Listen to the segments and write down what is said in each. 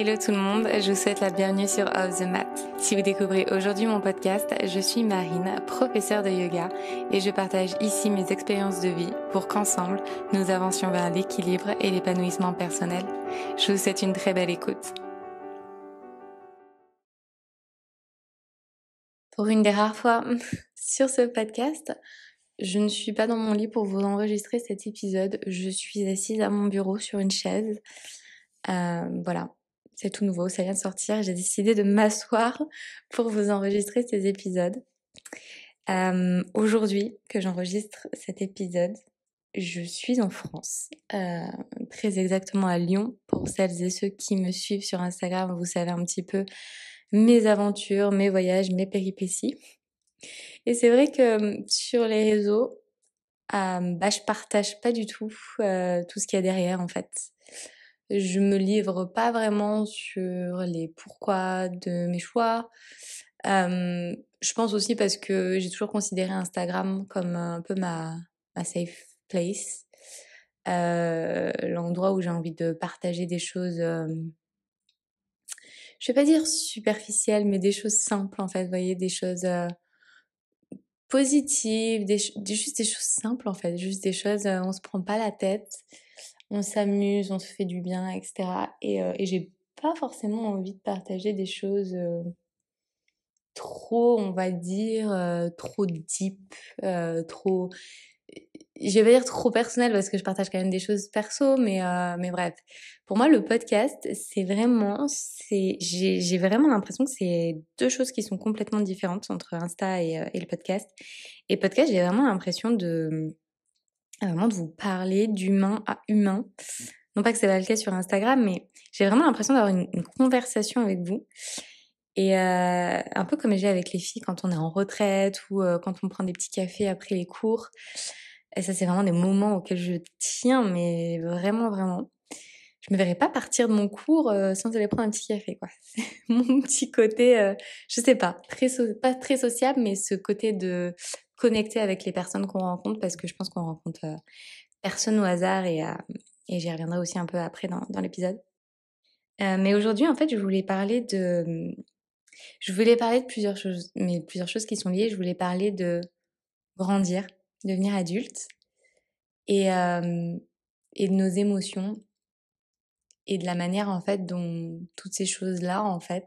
Hello tout le monde, je vous souhaite la bienvenue sur Off the Map. Si vous découvrez aujourd'hui mon podcast, je suis Marine, professeure de yoga, et je partage ici mes expériences de vie pour qu'ensemble, nous avancions vers l'équilibre et l'épanouissement personnel. Je vous souhaite une très belle écoute. Pour une des rares fois sur ce podcast, je ne suis pas dans mon lit pour vous enregistrer cet épisode. Je suis assise à mon bureau sur une chaise. Euh, voilà, c'est tout nouveau, ça vient de sortir. J'ai décidé de m'asseoir pour vous enregistrer ces épisodes. Euh, aujourd'hui que j'enregistre cet épisode, je suis en France, euh, très exactement à Lyon. Pour celles et ceux qui me suivent sur Instagram, vous savez un petit peu mes aventures, mes voyages, mes péripéties. Et c'est vrai que euh, sur les réseaux, euh, bah, je partage pas du tout tout ce qu'il y a derrière en fait je me livre pas vraiment sur les pourquoi de mes choix. je pense aussi parce que j'ai toujours considéré Instagram comme un peu ma, safe place, euh, l'endroit où j'ai envie de partager des choses, je vais pas dire superficielles, mais des choses simples en fait, vous voyez, des choses positives, des, juste des choses simples en fait, juste des choses, on se prend pas la tête on s'amuse, on se fait du bien, etc. Et, euh, et j'ai pas forcément envie de partager des choses euh, trop, on va dire, euh, trop deep, euh, trop. Je vais dire trop personnel parce que je partage quand même des choses perso, mais, mais bref. Pour moi, le podcast, c'est vraiment. c'est J'ai vraiment l'impression que c'est deux choses qui sont complètement différentes entre Insta et, et le podcast. Et podcast, j'ai vraiment l'impression de vraiment de vous parler d'humain à humain. Non pas que c'est pas le cas sur Instagram, mais j'ai vraiment l'impression d'avoir une, conversation avec vous. Et euh, un peu comme j'ai avec les filles quand on est en retraite ou euh, quand on prend des petits cafés après les cours. Et ça, c'est vraiment des moments auxquels je tiens, mais vraiment, vraiment. Je me verrais pas partir de mon cours euh, sans aller prendre un petit café, quoi. mon petit côté, je sais pas, très pas très sociable, mais ce côté de connecter avec les personnes qu'on rencontre parce que je pense qu'on rencontre euh, personne au hasard et, euh, et j'y reviendrai aussi un peu après dans, l'épisode. Euh, mais aujourd'hui, en fait, je voulais parler de. Mmh, je voulais parler de plusieurs choses, mais plusieurs choses qui sont liées. Je voulais parler de grandir, devenir adulte et, et de nos émotions et de la manière, en fait, dont toutes ces choses-là, en fait,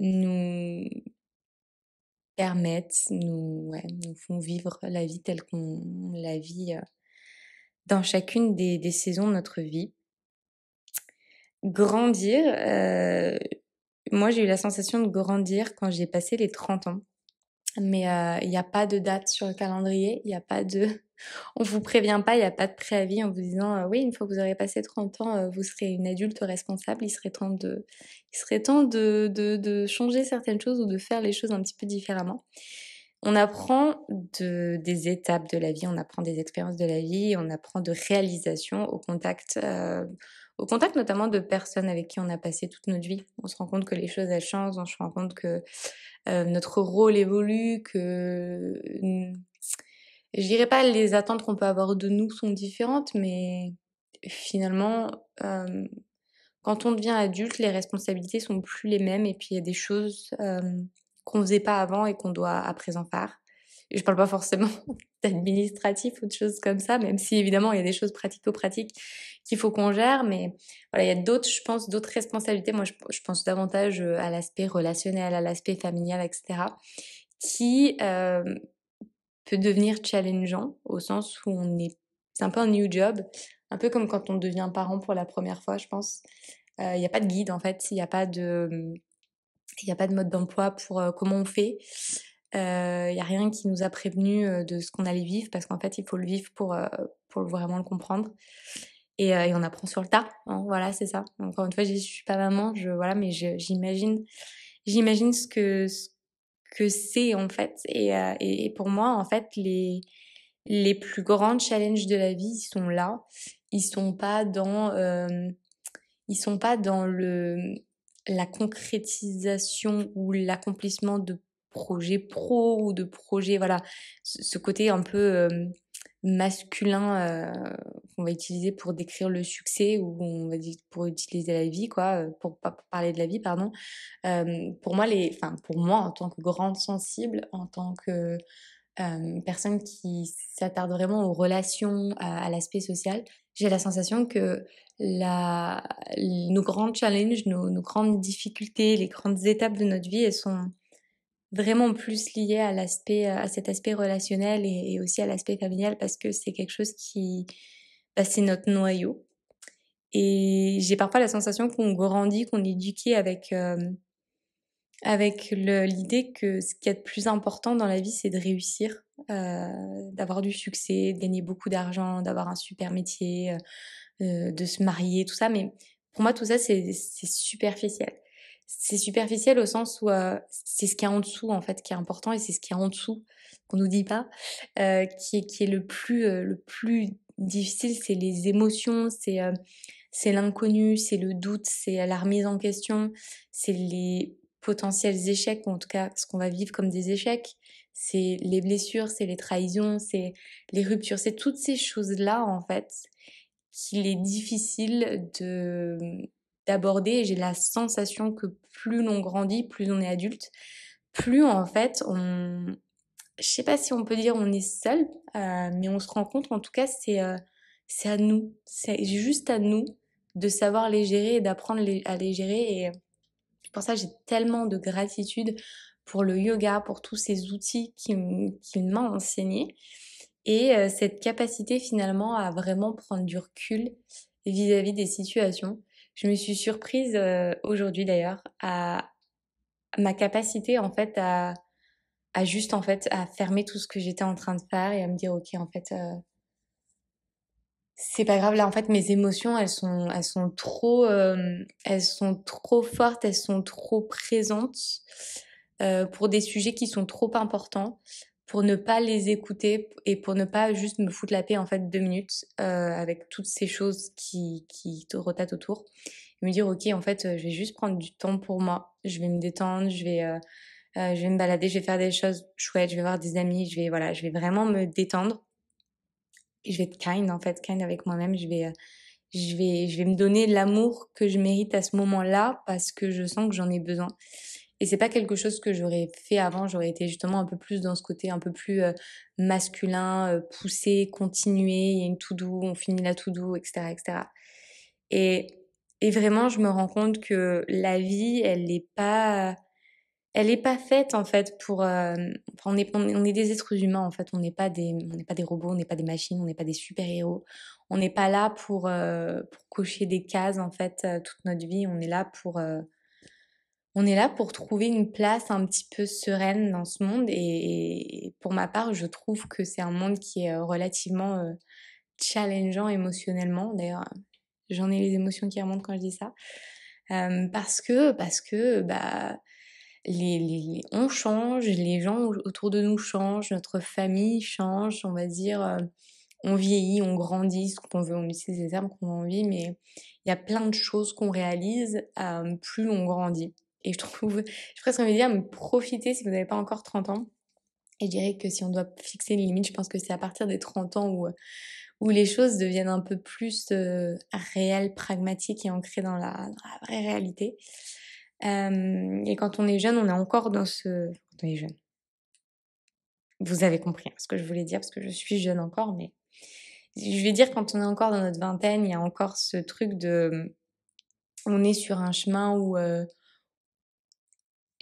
nous permettent, nous, nous font vivre la vie telle qu'on la vit euh, dans chacune des, saisons de notre vie. Grandir, euh, moi j'ai eu la sensation de grandir quand j'ai passé les 30 ans. Mais euh, il n'y a pas de date sur le calendrier, il n'y a pas de on vous prévient pas, il n'y a pas de préavis en vous disant euh, oui, une fois que vous aurez passé 30 ans, euh, vous serez une adulte responsable, il serait temps de il serait temps de, de, de, changer certaines choses ou de faire les choses un petit peu différemment. On apprend de, des étapes de la vie, on apprend des expériences de la vie, on apprend de réalisation au contact euh, au contact notamment de personnes avec qui on a passé toute notre vie. On se rend compte que les choses elles changent, on se rend compte que notre rôle évolue, que je dirais pas les attentes qu'on peut avoir de nous sont différentes, mais finalement, euh, quand on devient adulte, les responsabilités sont plus les mêmes et puis il y a des choses euh, qu'on faisait pas avant et qu'on doit à présent faire. je parle pas forcément d'administratif ou de choses comme ça, même si évidemment il y a des choses pratico-pratiques qu'il faut qu'on gère, mais voilà, il y a d'autres, je pense, d'autres responsabilités. Moi, je, je pense davantage à l'aspect relationnel, à l'aspect familial, etc., qui euh, peut devenir challengeant au sens où on est, c'est un peu un new job, un peu comme quand on devient parent pour la première fois, je pense. Il euh, n'y a pas de guide en fait, il n'y a pas de, il a pas de mode d'emploi pour euh, comment on fait. Il euh, y n'y a rien qui nous a prévenu de ce qu'on allait vivre parce qu'en fait il faut le vivre pour, pour vraiment le comprendre. Et, on apprend sur le tas, hein, voilà c'est ça. Encore une fois, je ne suis pas maman, je, voilà, mais j'imagine, j'imagine ce que, que c'est en fait. Euh, et, et, pour moi, en fait, les, les plus grands challenges de la vie, ils sont là. Ils sont pas dans, euh, ils sont pas dans le, la concrétisation ou l'accomplissement de projets pro ou de projets, voilà, ce côté un peu euh, masculin euh, qu'on va utiliser pour décrire le succès ou on va dire pour utiliser la vie quoi euh, pour, pas parler de la vie pardon euh, pour moi les enfin pour moi en tant que grande sensible en tant que personne qui s'attarde vraiment aux relations à, à l'aspect social j'ai la sensation que la nos grands challenges nos, nos grandes difficultés les grandes étapes de notre vie elles sont vraiment plus lié à l'aspect, euh, à cet aspect relationnel et, aussi à l'aspect familial parce que c'est quelque chose qui, bah, c'est notre noyau. Et j'ai parfois la sensation qu'on grandit, qu'on est éduqué avec, euh, avec l'idée que ce qui est a de plus important dans la vie, c'est de réussir, euh, d'avoir du succès, de gagner beaucoup d'argent, d'avoir un super métier, euh, euh, de se marier, tout ça. Mais pour moi, tout ça, c'est superficiel c'est superficiel au sens où c'est ce qui est en dessous en fait qui est important et c'est ce qui est en dessous qu'on nous dit pas qui est qui est le plus le plus difficile c'est les émotions c'est c'est l'inconnu c'est le doute c'est la remise en question c'est les potentiels échecs ou en tout cas ce qu'on va vivre comme des échecs c'est les blessures c'est les trahisons c'est les ruptures c'est toutes ces choses là en fait qu'il est difficile de d'aborder j'ai la sensation que plus l'on grandit, plus on est adulte, plus en fait on... Je sais pas si on peut dire on est seul, euh, mais on se rend compte, en tout cas c'est euh, c'est à nous, c'est juste à nous de savoir les gérer et d'apprendre à les gérer. Et euh, pour ça j'ai tellement de gratitude pour le yoga, pour tous ces outils qu'il m'a enseigné et cette capacité finalement à vraiment prendre du recul vis à -vis des situations je me suis surprise euh, aujourd'hui d'ailleurs à ma capacité en fait à, juste en fait à fermer tout ce que j'étais en train de faire et à me dire ok en fait euh, c'est pas grave là en fait mes émotions elles sont elles sont trop euh, elles sont trop fortes elles sont trop présentes pour des sujets qui sont trop importants pour ne pas les écouter et pour ne pas juste me foutre la paix en fait deux minutes euh, avec toutes ces choses qui, qui te autour. Et me dire ok en fait je vais juste prendre du temps pour moi, je vais me détendre, je vais, euh, euh, je vais me balader, je vais faire des choses chouettes, je vais voir des amis, je vais voilà, je vais vraiment me détendre. je vais être kind en fait, kind avec moi-même, je vais euh, je vais je vais me donner l'amour que je mérite à ce moment-là parce que je sens que j'en ai besoin. Et c'est pas quelque chose que j'aurais fait avant. J'aurais été justement un peu plus dans ce côté un peu plus euh, masculin, euh, poussé, continué. Il y a une tout doux, on finit la tout doux, etc., etc. Et, et vraiment, je me rends compte que la vie, elle n'est pas, elle n'est pas faite en fait pour. Euh, on, est, on, est, des êtres humains en fait. On n'est pas des, on n'est pas des robots, on n'est pas des machines, on n'est pas des super héros. On n'est pas là pour, pour cocher des cases en fait toute notre vie. On est là pour on est là pour trouver une place un petit peu sereine dans ce monde. Et, pour ma part, je trouve que c'est un monde qui est euh, relativement euh, challengeant émotionnellement. D'ailleurs, j'en ai les émotions qui remontent quand je dis ça. Euh, parce que, parce que, bah, les, les, on change, les gens autour de nous changent, notre famille change, on va dire. on vieillit, on grandit, ce qu'on veut, on utilise les termes qu'on a envie, mais il y a plein de choses qu'on réalise plus on grandit. Et je trouve, je presque envie de dire, mais profitez si vous n'avez pas encore 30 ans. Et je dirais que si on doit fixer une limite, je pense que c'est à partir des 30 ans où, où les choses deviennent un peu plus euh, réelles, pragmatiques et ancrées dans la, vraie réalité. Euh, et quand on est jeune, on est encore dans ce... Quand on est jeune. Vous avez compris hein, ce que je voulais dire, parce que je suis jeune encore, mais je vais dire quand on est encore dans notre vingtaine, il y a encore ce truc de... On est sur un chemin où... Euh,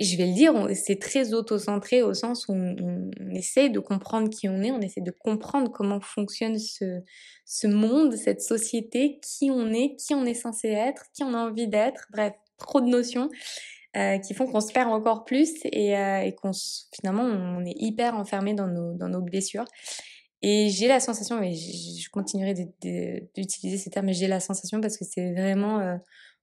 je vais le dire, c'est très auto-centré au sens où on, essaie de comprendre qui on est, on essaie de comprendre comment fonctionne ce, ce monde, cette société, qui on est, qui on est censé être, qui on a envie d'être, bref, trop de notions euh, qui font qu'on se perd encore plus et, euh, qu'on finalement on est hyper enfermé dans nos, dans nos blessures. Et j'ai la sensation, et je continuerai d'utiliser ces termes, mais j'ai la sensation parce que c'est vraiment... Euh,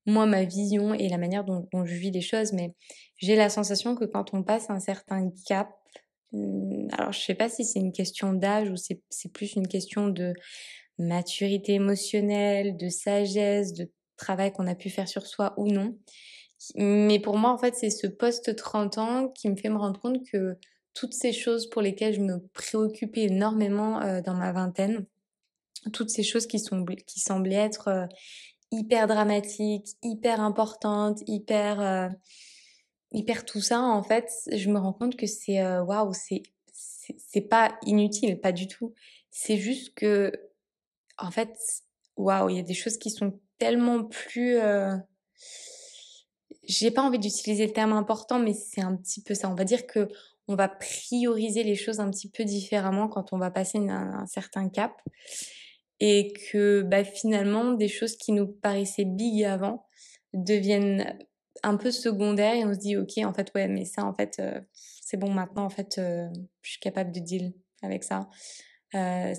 moi, ma vision et la manière dont, je vis les choses, mais j'ai la sensation que quand on passe un certain cap, hmm, alors je sais pas si c'est une question d'âge ou c'est plus une question de maturité émotionnelle, de sagesse, de travail qu'on a pu faire sur soi ou non. Mais pour moi, en fait, c'est ce poste 30 ans qui me fait me rendre compte que toutes ces choses pour lesquelles je me préoccupais énormément euh, dans ma vingtaine, toutes ces choses qui, sont, qui semblaient être euh, hyper dramatique, hyper importante, hyper euh, hyper tout ça en fait, je me rends compte que c'est euh, waouh, c'est c'est pas inutile, pas du tout. C'est juste que en fait, waouh, il y a des choses qui sont tellement plus euh, j'ai pas envie d'utiliser le terme important mais c'est un petit peu ça. On va dire que on va prioriser les choses un petit peu différemment quand on va passer un certain cap et que bah, finalement des choses qui nous paraissaient big avant deviennent un peu secondaires et on se dit ok en fait ouais mais ça en fait euh, c'est bon maintenant en fait euh, je suis capable de deal avec ça euh,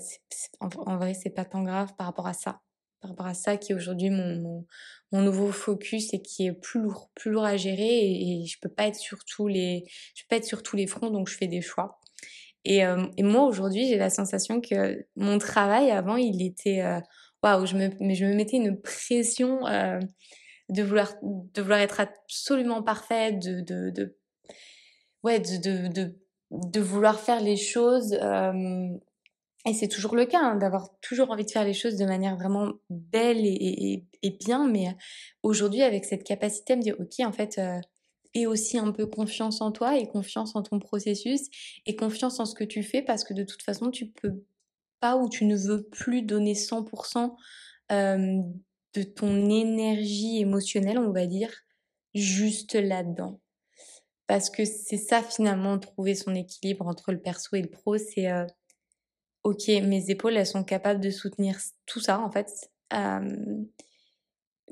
en, vrai c'est pas tant grave par rapport à ça par rapport à ça qui est aujourd'hui mon, mon, nouveau focus et qui est plus lourd plus lourd à gérer et, et je peux pas être sur tous les je peux pas être sur tous les fronts donc je fais des choix et, euh, et moi, aujourd'hui, j'ai la sensation que mon travail, avant, il était... Euh, waouh, je, me, mais je me mettais une pression euh, de, vouloir, de vouloir être absolument parfaite, de... de, de ouais, de, de, de, vouloir faire les choses... Euh, et c'est toujours le cas, hein, d'avoir toujours envie de faire les choses de manière vraiment belle et, et, et bien. Mais euh, aujourd'hui, avec cette capacité à me dire, OK, en fait, euh, et aussi un peu confiance en toi et confiance en ton processus et confiance en ce que tu fais parce que de toute façon tu peux pas ou tu ne veux plus donner 100% de ton énergie émotionnelle on va dire juste là-dedans parce que c'est ça finalement trouver son équilibre entre le perso et le pro c'est ok mes épaules elles sont capables de soutenir tout ça en fait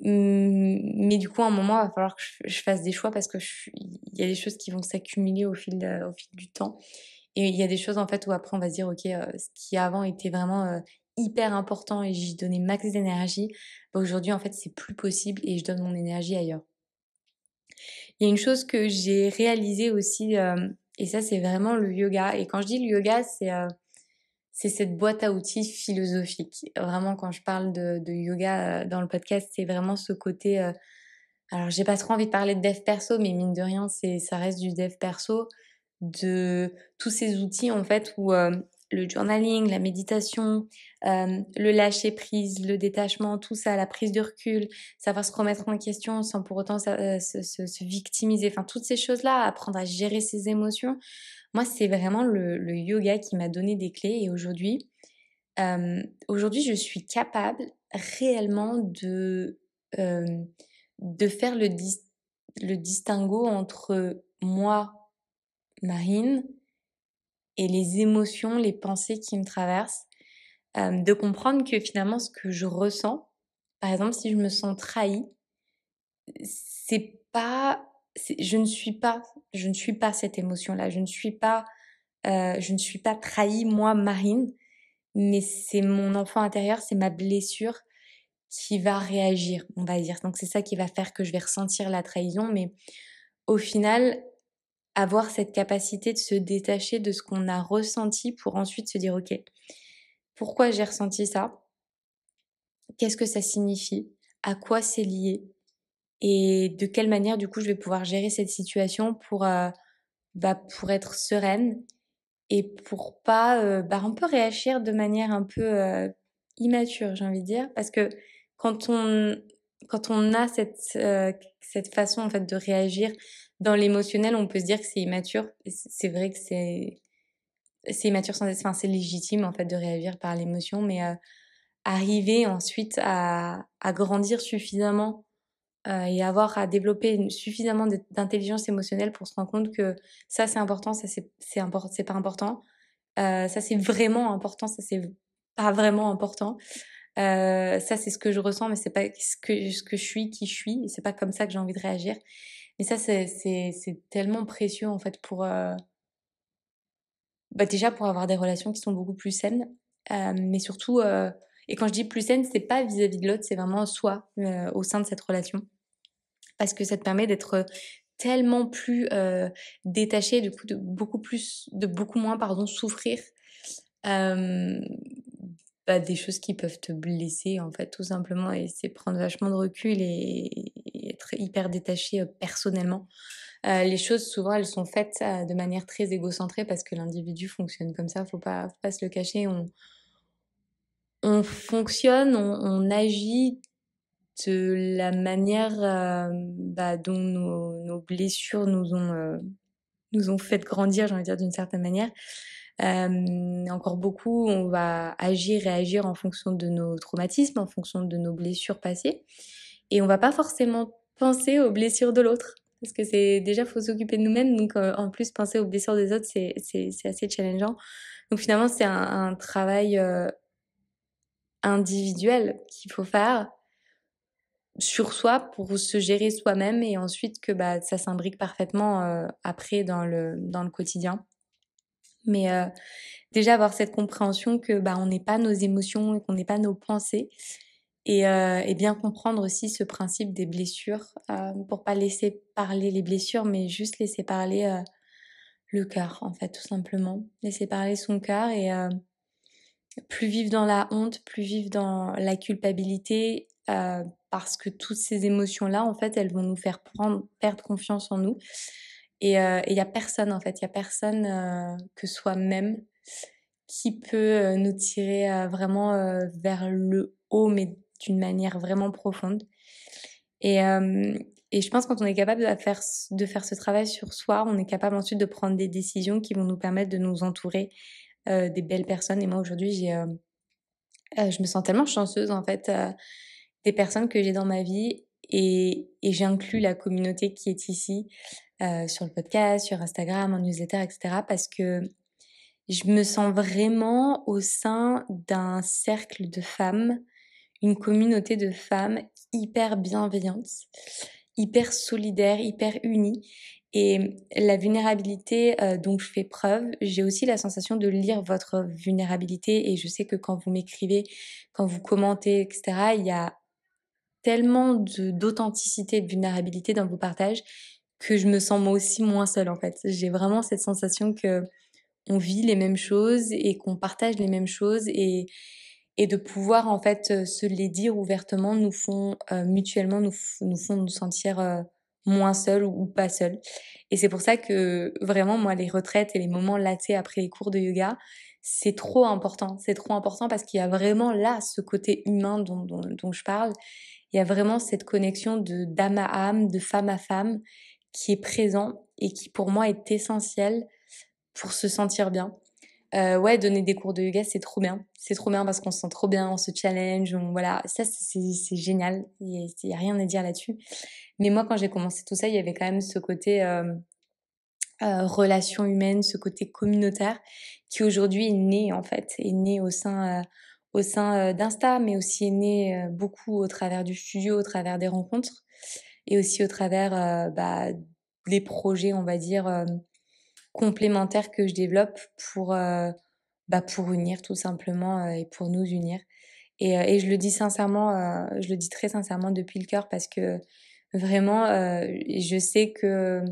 mais du coup, à un moment, il va falloir que je, fasse des choix parce que je, il y a des choses qui vont s'accumuler au fil, euh, au fil du temps. Et il y a des choses en fait où après on va se dire ok, euh, ce qui avant était vraiment euh, hyper important et j'y donnais max d'énergie, bah, aujourd'hui en fait c'est plus possible et je donne mon énergie ailleurs. Il y a une chose que j'ai réalisée aussi et ça c'est vraiment le yoga. Et quand je dis le yoga, c'est c'est cette boîte à outils philosophique. Vraiment, quand je parle de, yoga euh, dans le podcast, c'est vraiment ce côté. Euh, alors, j'ai pas trop envie de parler de dev perso, mais mine de rien, c'est ça reste du dev perso de tous ces outils en fait où euh, le journaling, la méditation, euh, le lâcher prise, le détachement, tout ça, la prise de recul, savoir se remettre en question sans pour autant euh, se, victimiser, enfin toutes ces choses-là, apprendre à gérer ses émotions. Moi, c'est vraiment le, yoga qui m'a donné des clés et aujourd'hui, euh, aujourd'hui, je suis capable réellement de de faire le, le distinguo entre moi, Marine, et les émotions, les pensées qui me traversent, euh, de comprendre que finalement ce que je ressens, par exemple si je me sens trahie, c'est pas, je ne suis pas, je ne suis pas cette émotion-là, je ne suis pas, euh, je ne suis pas trahie moi Marine, mais c'est mon enfant intérieur, c'est ma blessure qui va réagir, on va dire. Donc c'est ça qui va faire que je vais ressentir la trahison, mais au final, avoir cette capacité de se détacher de ce qu'on a ressenti pour ensuite se dire, OK, pourquoi j'ai ressenti ça Qu'est-ce que ça signifie À quoi c'est lié Et de quelle manière, du coup, je vais pouvoir gérer cette situation pour, euh, bah, pour être sereine et pour pas euh, bah, on peut réagir de manière un peu euh, immature j'ai envie de dire parce que quand on quand on a cette, euh, cette façon en fait de réagir dans l'émotionnel, on peut se dire que c'est immature. C'est vrai que c'est c'est immature sans enfin c'est légitime en fait de réagir par l'émotion, mais euh, arriver ensuite à, à grandir suffisamment euh, et avoir à développer suffisamment d'intelligence émotionnelle pour se rendre compte que ça c'est important, ça c'est c'est pas important, ça c'est vraiment important, ça c'est pas vraiment important. Euh, ça, c'est ce que je ressens, mais c'est pas ce que, je suis, qui je suis. C'est pas comme ça que j'ai envie de réagir. Mais ça, c'est tellement précieux en fait pour. Euh, bah, déjà pour avoir des relations qui sont beaucoup plus saines, euh, mais surtout. Et quand je dis plus saine, c'est pas vis-à-vis de l'autre, c'est vraiment soi au sein de cette relation, parce que ça te permet d'être tellement plus détaché, du coup de beaucoup plus, de beaucoup moins pardon souffrir des choses qui peuvent te blesser, en fait, tout simplement. Et c'est prendre vachement de recul et, être hyper détaché euh, personnellement. Euh, les choses, souvent, elles sont faites euh, de manière très égocentrée parce que l'individu fonctionne comme ça. Faut pas, faut pas se le cacher. On, fonctionne, on, agit de la manière bah, dont nos, blessures nous ont, nous ont fait grandir, j'ai envie de dire, d'une certaine manière. Euh, encore beaucoup, on va agir, et réagir en fonction de nos traumatismes, en fonction de nos blessures passées. Et on va pas forcément penser aux blessures de l'autre. Parce que c'est déjà, faut s'occuper de nous-mêmes. Donc, euh, en plus, penser aux blessures des autres, c'est assez challengeant. Donc, finalement, c'est un, travail euh, individuel qu'il faut faire sur soi pour se gérer soi-même et ensuite que bah, ça s'imbrique parfaitement après dans le, dans le quotidien. Mais euh, déjà avoir cette compréhension que bah, on n'est pas nos émotions et qu'on n'est pas nos pensées. Et, euh, bien comprendre aussi ce principe des blessures euh, pour pas laisser parler les blessures, mais juste laisser parler le cœur, en fait, tout simplement. Laisser parler son cœur et plus vivre dans la honte, plus vivre dans la culpabilité, parce que toutes ces émotions-là, en fait, elles vont nous faire perdre confiance en nous. Et il n'y a personne, en fait, il n'y a personne que soi-même qui peut nous tirer vraiment vers le haut, mais d'une manière vraiment profonde. Et, et, je pense quand on est capable de faire, de faire ce travail sur soi, on est capable ensuite de prendre des décisions qui vont nous permettre de nous entourer des belles personnes. Et moi aujourd'hui, j'ai, je me sens tellement chanceuse en fait des personnes que j'ai dans ma vie et, et j'inclus la communauté qui est ici euh, sur le podcast, sur Instagram, en newsletter, etc. Parce que je me sens vraiment au sein d'un cercle de femmes, une communauté de femmes hyper bienveillantes, hyper solidaires, hyper unies. Et la vulnérabilité euh, dont je fais preuve, j'ai aussi la sensation de lire votre vulnérabilité et je sais que quand vous m'écrivez, quand vous commentez, etc., il y a tellement d'authenticité et de vulnérabilité dans vos partages que je me sens moi aussi moins seule en fait. J'ai vraiment cette sensation que on vit les mêmes choses et qu'on partage les mêmes choses et et de pouvoir en fait euh, se les dire ouvertement nous font euh, mutuellement nous, nous font nous sentir euh, moins seuls ou, pas seuls. Et c'est pour ça que vraiment moi les retraites et les moments latés après les cours de yoga, c'est trop important. C'est trop important parce qu'il y a vraiment là ce côté humain dont, dont, je parle. Il y a vraiment cette connexion de d'âme à âme, de femme à femme qui est présent et qui pour moi est essentiel pour se sentir bien. Euh, ouais, donner des cours de yoga, c'est trop bien. C'est trop bien parce qu'on se sent trop bien, on se challenge, voilà, ça c'est génial. Il n'y a, rien à dire là-dessus. Mais moi, quand j'ai commencé tout ça, il y avait quand même ce côté euh, euh, relation humaine, ce côté communautaire qui aujourd'hui est né en fait, est né au sein, au sein d'Insta, mais aussi est né beaucoup au travers du studio, au travers des rencontres et aussi au travers euh, bah, des projets, on va dire, euh, complémentaires que je développe pour, euh, bah, pour unir tout simplement et pour nous unir. Et, et, je le dis sincèrement, je le dis très sincèrement depuis le cœur parce que vraiment, je sais que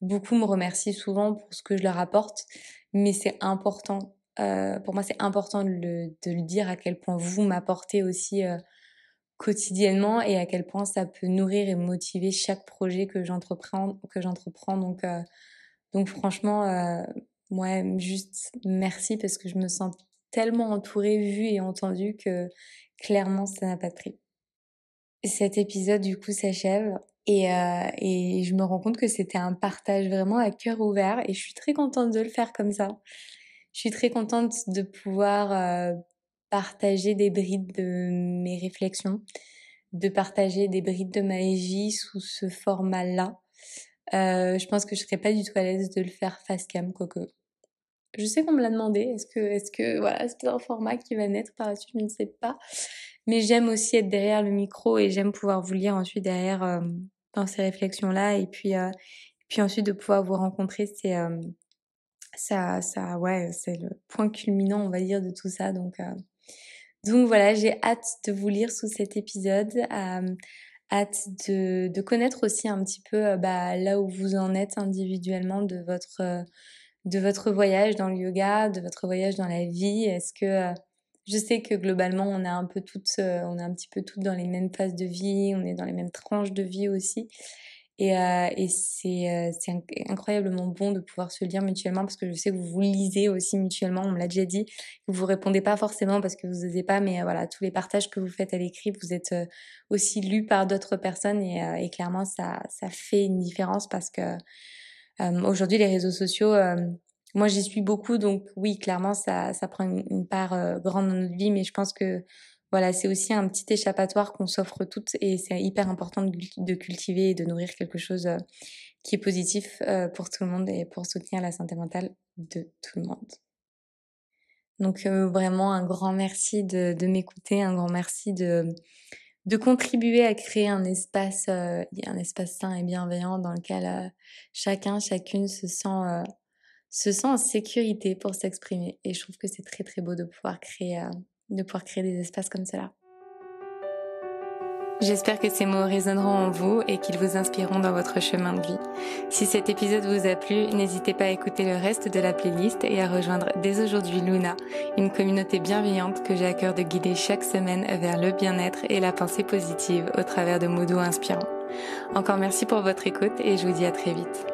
beaucoup me remercient souvent pour ce que je leur apporte, mais c'est important. pour moi, c'est important de le, de le, dire à quel point vous m'apportez aussi quotidiennement et à quel point ça peut nourrir et motiver chaque projet que j'entreprends que j'entreprends donc euh, donc franchement moi euh, juste merci parce que je me sens tellement entourée vue et entendue que clairement ça n'a pas de prix cet épisode du coup s'achève et, euh, et je me rends compte que c'était un partage vraiment à cœur ouvert et je suis très contente de le faire comme ça je suis très contente de pouvoir partager des brides de mes réflexions, de partager des brides de ma vie sous ce format-là. Euh, je pense que je serais pas du tout à l'aise de le faire face cam, quoique. Je sais qu'on me l'a demandé. Est-ce que, est-ce que, voilà, c'est un format qui va naître par la suite, je ne sais pas. Mais j'aime aussi être derrière le micro et j'aime pouvoir vous lire ensuite derrière euh, dans ces réflexions-là. Et puis, euh, puis ensuite de pouvoir vous rencontrer, c'est ça, ça, ouais, c'est le point culminant, on va dire, de tout ça. Donc, donc voilà, j'ai hâte de vous lire sous cet épisode, euh, hâte de, connaître aussi un petit peu euh, bah, là où vous en êtes individuellement de votre, euh, de votre voyage dans le yoga, de votre voyage dans la vie. Est-ce que je sais que globalement on a un peu toutes, on est un petit peu toutes dans les mêmes phases de vie, on est dans les mêmes tranches de vie aussi. Et, euh, et c'est, euh, incroyablement bon de pouvoir se lire mutuellement parce que je sais que vous vous lisez aussi mutuellement, on me l'a déjà dit. Vous vous répondez pas forcément parce que vous n'osez pas, mais euh, voilà, tous les partages que vous faites à l'écrit, vous êtes aussi lus par d'autres personnes et, et, clairement, ça, ça fait une différence parce que aujourd'hui, les réseaux sociaux, moi j'y suis beaucoup, donc oui, clairement, ça, ça prend une, part grande dans notre vie, mais je pense que voilà, c'est aussi un petit échappatoire qu'on s'offre toutes et c'est hyper important de, cultiver et de nourrir quelque chose euh, qui est positif euh, pour tout le monde et pour soutenir la santé mentale de tout le monde. Donc euh, vraiment un grand merci de, m'écouter, un grand merci de, contribuer à créer un espace, un espace sain et bienveillant dans lequel chacun, chacune se sent, se sent en sécurité pour s'exprimer. Et je trouve que c'est très très beau de pouvoir créer de pouvoir créer des espaces comme cela. J'espère que ces mots résonneront en vous et qu'ils vous inspireront dans votre chemin de vie. Si cet épisode vous a plu, n'hésitez pas à écouter le reste de la playlist et à rejoindre dès aujourd'hui Luna, une communauté bienveillante que j'ai à cœur de guider chaque semaine vers le bien-être et la pensée positive au travers de mots doux inspirants. Encore merci pour votre écoute et je vous dis à très vite.